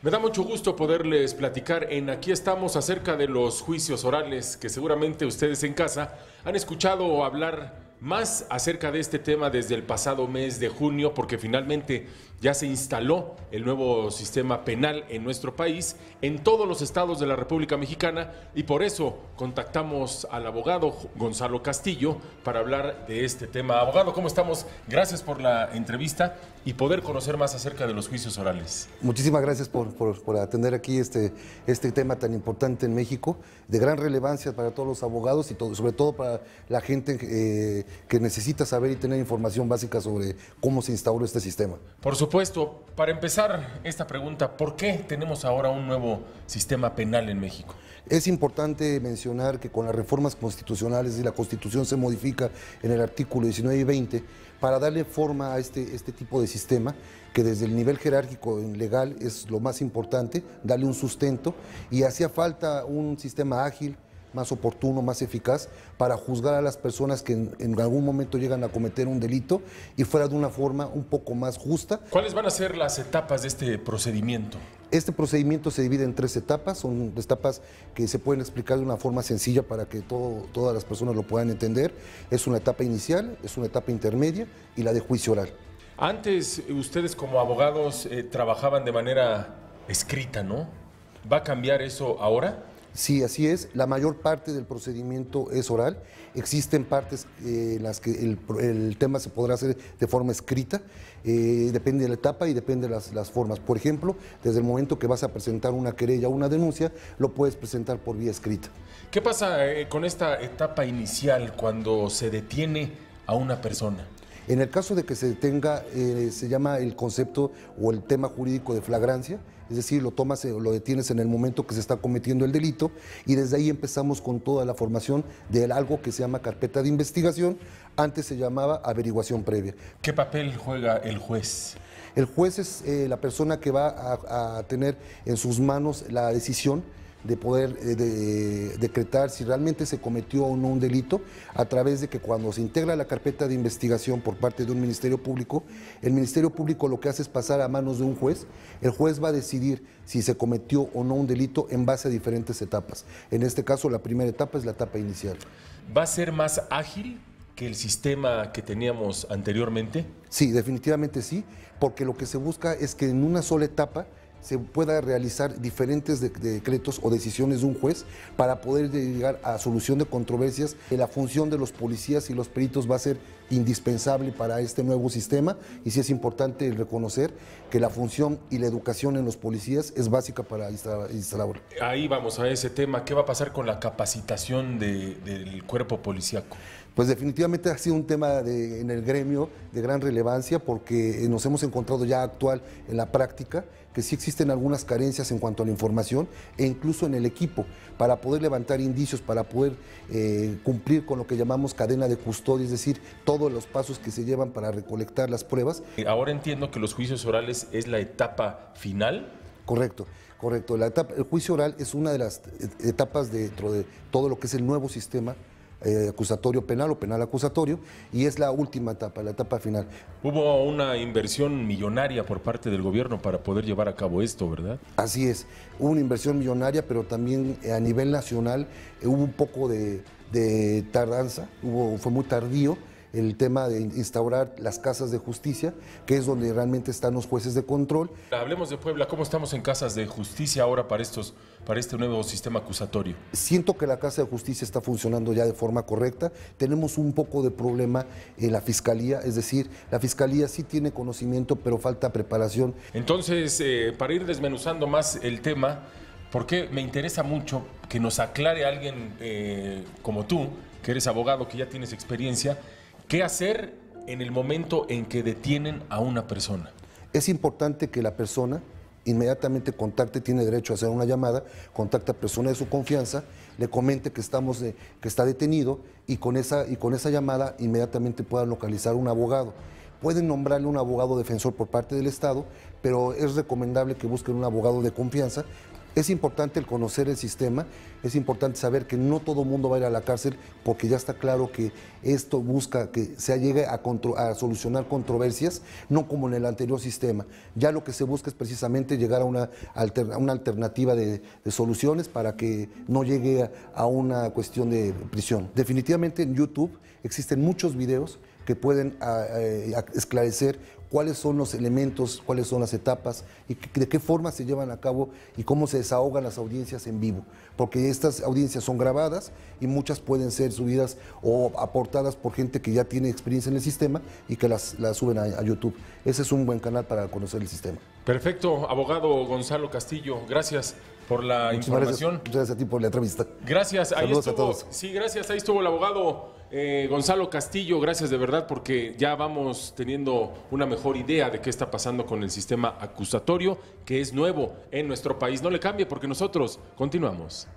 Me da mucho gusto poderles platicar en Aquí estamos acerca de los juicios orales que seguramente ustedes en casa han escuchado hablar más acerca de este tema desde el pasado mes de junio, porque finalmente ya se instaló el nuevo sistema penal en nuestro país, en todos los estados de la República Mexicana, y por eso contactamos al abogado Gonzalo Castillo para hablar de este tema. Abogado, ¿cómo estamos? Gracias por la entrevista y poder conocer más acerca de los juicios orales. Muchísimas gracias por, atender aquí este, este tema tan importante en México, de gran relevancia para todos los abogados y todo, sobre todo para la gente. Eh, que necesita saber y tener información básica sobre cómo se instauró este sistema. Por supuesto, para empezar esta pregunta, ¿por qué tenemos ahora un nuevo sistema penal en México? Es importante mencionar que con las reformas constitucionales y la Constitución se modifica en el artículo 19 y 20 para darle forma a este, este tipo de sistema que desde el nivel jerárquico legal es lo más importante, darle un sustento y hacía falta un sistema ágil, más oportuno, más eficaz, para juzgar a las personas que en, algún momento llegan a cometer un delito y fuera de una forma un poco más justa. ¿Cuáles van a ser las etapas de este procedimiento? Este procedimiento se divide en tres etapas, son etapas que se pueden explicar de una forma sencilla para que todas las personas lo puedan entender. Es una etapa inicial, es una etapa intermedia y la de juicio oral. Antes ustedes como abogados eh, trabajaban de manera escrita, ¿no? ¿Va a cambiar eso ahora? Sí, así es. La mayor parte del procedimiento es oral. Existen partes eh, en las que el, tema se podrá hacer de forma escrita. Eh, depende de la etapa y depende de las, formas. Por ejemplo, desde el momento que vas a presentar una querella o una denuncia, lo puedes presentar por vía escrita. ¿Qué pasa eh, con esta etapa inicial cuando se detiene a una persona? En el caso de que se detenga, eh, se llama el concepto o el tema jurídico de flagrancia, es decir, lo tomas, eh, lo detienes en el momento que se está cometiendo el delito y desde ahí empezamos con toda la formación de algo que se llama carpeta de investigación, antes se llamaba averiguación previa. ¿Qué papel juega el juez? El juez es eh, la persona que va a tener en sus manos la decisión de poder eh, decretar si realmente se cometió o no un delito, a través de que cuando se integra la carpeta de investigación por parte de un Ministerio Público, el Ministerio Público lo que hace es pasar a manos de un juez, el juez va a decidir si se cometió o no un delito en base a diferentes etapas. En este caso, la primera etapa es la etapa inicial. ¿Va a ser más ágil que el sistema que teníamos anteriormente? Sí, definitivamente sí, porque lo que se busca es que en una sola etapa se pueda realizar diferentes decretos o decisiones de un juez para poder llegar a solución de controversias. La función de los policías y los peritos va a ser indispensable para este nuevo sistema y sí es importante reconocer que la función y la educación en los policías es básica para instalar Ahí vamos a ese tema, ¿qué va a pasar con la capacitación del cuerpo policíaco? Pues definitivamente ha sido un tema en el gremio de gran relevancia porque nos hemos encontrado ya actual en la práctica que sí existen algunas carencias en cuanto a la información e incluso en el equipo para poder levantar indicios, para poder eh, cumplir con lo que llamamos cadena de custodia, es decir, todo los pasos que se llevan para recolectar las pruebas. Ahora entiendo que los juicios orales es la etapa final. Correcto, correcto. La etapa, el juicio oral es una de las etapas dentro de todo lo que es el nuevo sistema eh, acusatorio penal o penal acusatorio, y es la última etapa, la etapa final. Hubo una inversión millonaria por parte del gobierno para poder llevar a cabo esto, ¿verdad? Así es, hubo una inversión millonaria, pero también eh, a nivel nacional eh, hubo un poco de, tardanza, hubo, fue muy tardío el tema de instaurar las casas de justicia, que es donde realmente están los jueces de control. Hablemos de Puebla, ¿cómo estamos en casas de justicia ahora para, estos, para este nuevo sistema acusatorio? Siento que la Casa de Justicia está funcionando ya de forma correcta. Tenemos un poco de problema en la Fiscalía, es decir, la Fiscalía sí tiene conocimiento, pero falta preparación. Entonces, eh, para ir desmenuzando más el tema, porque me interesa mucho que nos aclare alguien eh, como tú, que eres abogado, que ya tienes experiencia, ¿Qué hacer en el momento en que detienen a una persona? Es importante que la persona inmediatamente contacte, tiene derecho a hacer una llamada, contacte a persona de su confianza, le comente que, estamos que está detenido y con, esa, y con esa llamada inmediatamente pueda localizar un abogado. Pueden nombrarle un abogado defensor por parte del Estado, pero es recomendable que busquen un abogado de confianza es importante el conocer el sistema, es importante saber que no todo mundo va a ir a la cárcel porque ya está claro que esto busca que se llegue a, solucionar controversias, no como en el anterior sistema. Ya lo que se busca es precisamente llegar a una, alternativa de, soluciones para que no llegue a, una cuestión de prisión. Definitivamente en YouTube existen muchos videos que pueden ah, eh, esclarecer cuáles son los elementos, cuáles son las etapas y de qué forma se llevan a cabo y cómo se desahogan las audiencias en vivo. Porque estas audiencias son grabadas y muchas pueden ser subidas o aportadas por gente que ya tiene experiencia en el sistema y que las, suben a, YouTube. Ese es un buen canal para conocer el sistema. Perfecto, abogado Gonzalo Castillo, gracias por la información. Gracias, gracias, a ti por la entrevista. Gracias, Saludos a todos. Sí, gracias, ahí estuvo el abogado eh, Gonzalo Castillo, gracias de verdad porque ya vamos teniendo una mejor mejor idea de qué está pasando con el sistema acusatorio, que es nuevo en nuestro país. No le cambie porque nosotros continuamos.